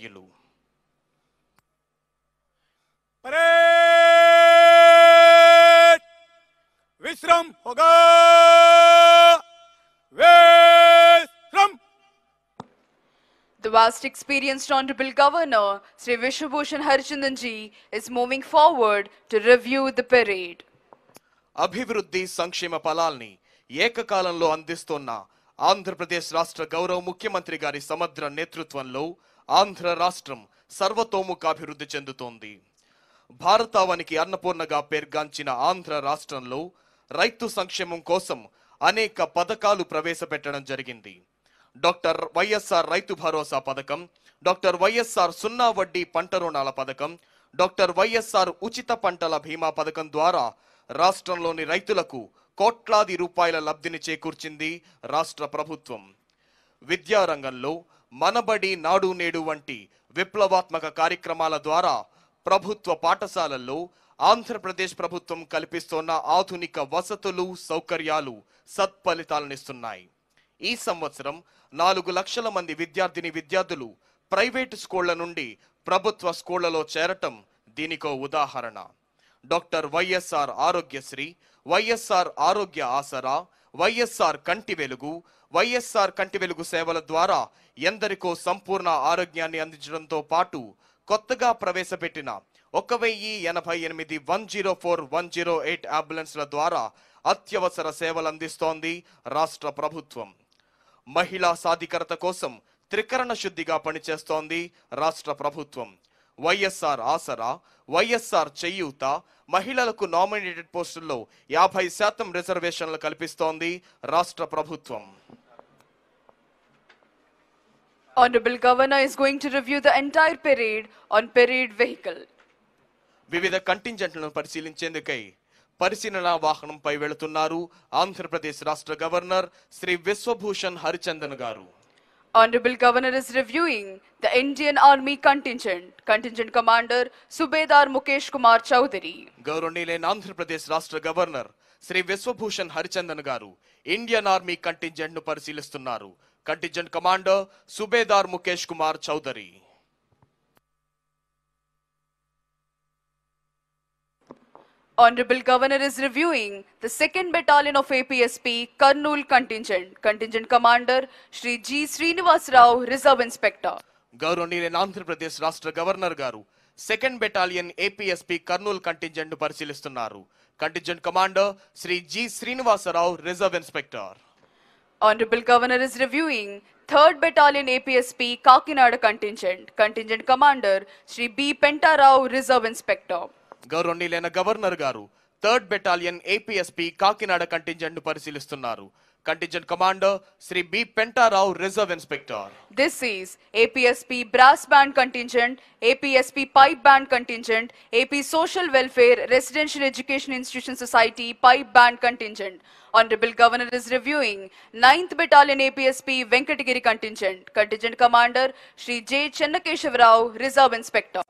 క్రియలు విశ్రం హోగా The vast experienced Honorable Governor, Sri Vishwabhushan Harchandanji, is moving forward to review the parade. అభివృద్ధి సంక్షేమ ఫలాల్ని ఏకకాలంలో అందిస్తున్న ఆంధ్రప్రదేశ్ రాష్ట్ర గౌరవ ముఖ్యమంత్రి గారి సమగ్ర నేతృత్వంలో ఆంధ్ర రాష్ట్రం సర్వతోముఖాభివృద్ధి చెందుతోంది భారతావనికి అన్నపూర్ణగా పేర్గాంచిన ఆంధ్ర రాష్ట్రంలో రైతు సంక్షేమం కోసం అనేక పథకాలు ప్రవేశపెట్టడం జరిగింది డాక్టర్ వైఎస్ఆర్ రైతు భరోసా పథకం డాక్టర్ వైఎస్ఆర్ సున్నా వడ్డీ పంట రుణాల పథకం డాక్టర్ వైఎస్ఆర్ ఉచిత పంటల బీమా పథకం ద్వారా రాష్ట్రంలోని రైతులకు కోట్లాది రూపాయల లబ్ధిని చేకూర్చింది రాష్ట్ర ప్రభుత్వం విద్యారంగంలో మనబడి నాడు నేడు వంటి విప్లవాత్మక కార్యక్రమాల ద్వారా ప్రభుత్వ పాఠశాలల్లో ఆంధ్రప్రదేశ్ ప్రభుత్వం కల్పిస్తున్న ఆధునిక వసతులు సౌకర్యాలు సత్ఫలితాలనిస్తున్నాయి ఈ సంవత్సరం నాలుగు లక్షల మంది విద్యార్థిని విద్యార్థులు ప్రైవేటు స్కూళ్ల నుండి ప్రభుత్వ స్కూళ్లలో చేరటం దీనికో ఉదాహరణ డాక్టర్ వైఎస్ఆర్ ఆరోగ్యశ్రీ వైఎస్ఆర్ ఆరోగ్య ఆసరా వైఎస్ఆర్ కంటి వెలుగు వైఎస్ఆర్ కంటి వెలుగు సేవల ద్వారా ఎందరికో సంపూర్ణ ఆరోగ్యాన్ని అందించడంతో పాటు కొత్తగా ప్రవేశపెట్టిన ఒక వెయ్యి ఎనభై ఎనిమిది one zero four one zero eight అంబులెన్స్ల ద్వారా అత్యవసర సేవలు అందిస్తోంది రాష్ట్ర ప్రభుత్వం మహిళా సాధికారత కోసం త్రికరణ శుద్ధిగా పనిచేస్తోంది రాష్ట్ర ప్రభుత్వం వైఎస్ఆర్ ఆసరా వైఎస్ఆర్ చేయూత మహిళలకు నామినేటెడ్ పోస్టుల్లో యాభై శాతం రిజర్వేషన్లు కల్పిస్తోంది రాష్ట్ర ప్రభుత్వం Honorable Governor is going to review the entire parade on parade vehicle. వివిధ కంటింజెంట్లను పరిశీలించేందుకై పరిశీలన వాహనంపై వెళుతున్నారు ఆంధ్రప్రదేశ్ రాష్ట్ర గవర్నర్ శ్రీ విశ్వభూషణ్ హరిచందన్ గారు Honorable Governor is reviewing the Indian Army contingent. Contingent Commander Subedar Mukesh Kumar Chowdhury. గౌరవనీయులైన Andhra Pradesh Pradesh Rastra Governor Sri Viswabhushan గారు Garu. Indian Army contingent పరిశీలిస్తున్నారు Contingent Commander Subedar Mukesh Kumar Chowdhury. Honorable Governor is reviewing the 2nd Battalion of APSP Karnool Contingent. Contingent Commander Shri G. Srinivas Rao, Reserve Inspector. Gauroni in Andhra Pradesh Rastra Governor Garu, governor Battalion APSP Karnool Contingent Kurnool contingent Contingent Commander Shri G. Srinivas Rao, Reserve Inspector. Honorable Governor is reviewing 3rd Battalion APSP Kakinada Contingent. Contingent Commander Shri B. Penta Rao, Reserve Inspector. గౌరవనీయులైన governor గారు third battalion APSP Kakinada contingent ను పరిశీలిస్తున్నారు contingent commander Shri B Pentarao reserve inspector this is APSP brass band contingent APSP pipe band contingent AP social welfare residential education institution society pipe band contingent honourable governor is reviewing ninth battalion APSP Venkatagiri contingent contingent commander Shri J Chennakesavarao reserve inspector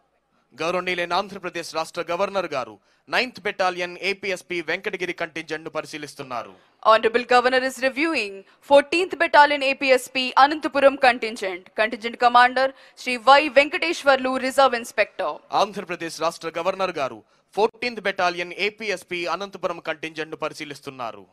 గౌరవనీయులైన ఆంధ్రప్రదేశ్ రాష్ట్ర governor గారు ninth battalion APSP Venkatagiri contingent ను పరిశీలిస్తున్నారు honourable governor is reviewing fourteenth battalion APSP Anantapuram contingent contingent commander Shri Y Venkateswarlu reserve inspector Andhra Pradesh రాష్ట్ర governor గారు fourteenth battalion APSP Anantapuram contingent ను పరిశీలిస్తున్నారు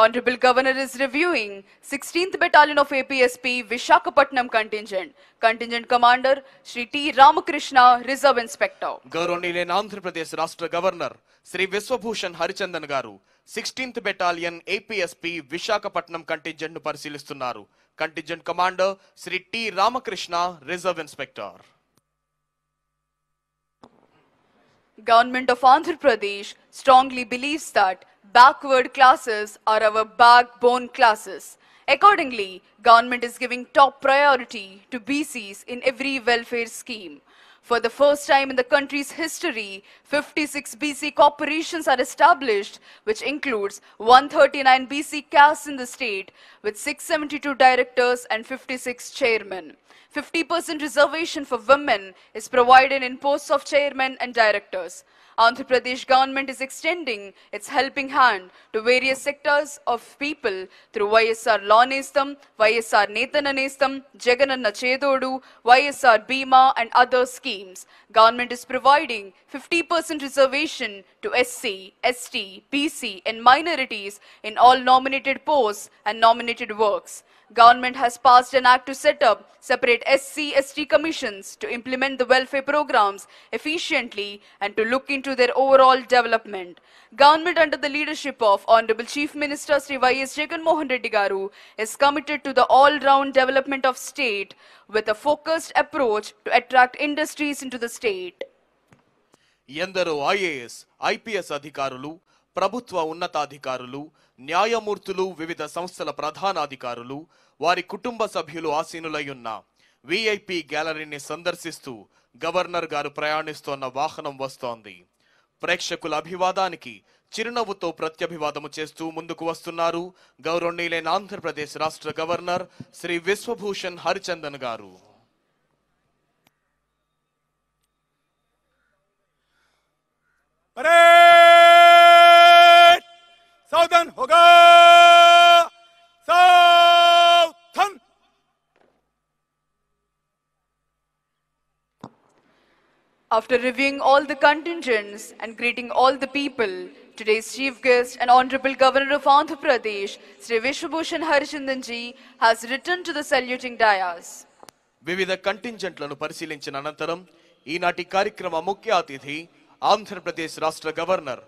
Honorable Governor is reviewing 16th Battalion of APSP Vishakhapatnam contingent Contingent Commander Shri T. Ramakrishna, Reserve Inspector. గౌరవనీయులైన ఆంధ్రప్రదేశ్ రాష్ట్ర governor Shri Vishwabhushan Harichandan garu sixteenth battalion APSP Visakhapatnam contingent ను పరిశీలిస్తున్నారు contingent commander Shri T Ramakrishna reserve inspector Government of Andhra Pradesh strongly believes that backward classes are our backbone classes. Accordingly, government is giving top priority to BCs in every welfare scheme. For the first time in the country's history, 56 BC corporations are established, which includes 139 BC castes in the state, with 672 directors and 56 chairmen. 50% reservation for women is provided in posts of chairmen and directors. Andhra Pradesh government is extending its helping hand to various sectors of people through YSR Lonestam, YSR Nethananastam, Jagananna Chedodu, YSR Bima and other schemes. Government is providing 50% reservation to SC, ST, BC and minorities in all nominated posts and nominated works. Government has passed an act to set up separate separate SC-ST commissions to implement the welfare programs efficiently and to look into their overall development. Government under the leadership of Honorable Chief Minister Sri Y.S. Jagan Mohan Reddy Garu is committed to the all-round development of state with a focused approach to attract industries into the state. ప్రభుత్వ ఉన్నతాధికారులు న్యాయమూర్తులు వివిధ సంస్థల ప్రధానాధికారులు వారి కుటుంబ సభ్యులు ఆసీనులయ్యున్న VIP గ్యాలరీని సందర్శిస్తూ governor గారు ప్రయాణిస్తోన్న వాహనం వస్తోంది ప్రేక్షకుల అభివాదానికి చిరునవ్వుతో ప్రత్యభివాదము చేస్తూ ముందుకు వస్తున్నారు గౌరవనీయులైన ఆంధ్రప్రదేశ్ రాష్ట్ర గవర్నర్ శ్రీ విశ్వభూషణ్ హరిచందన్ గారు सावधान होगा सावधान After reviewing all the contingents and greeting all the people, today's chief guest and Honorable Governor of Andhra Pradesh, Sri Vishwabhushan Harichandanji, has returned to the saluting dais. వివిధ కంటింజెంట్లను పరిశీలించిన అనంతరం ఈనాటి కార్యక్రమ ముఖ్య andhra pradesh రాష్ట్ర governor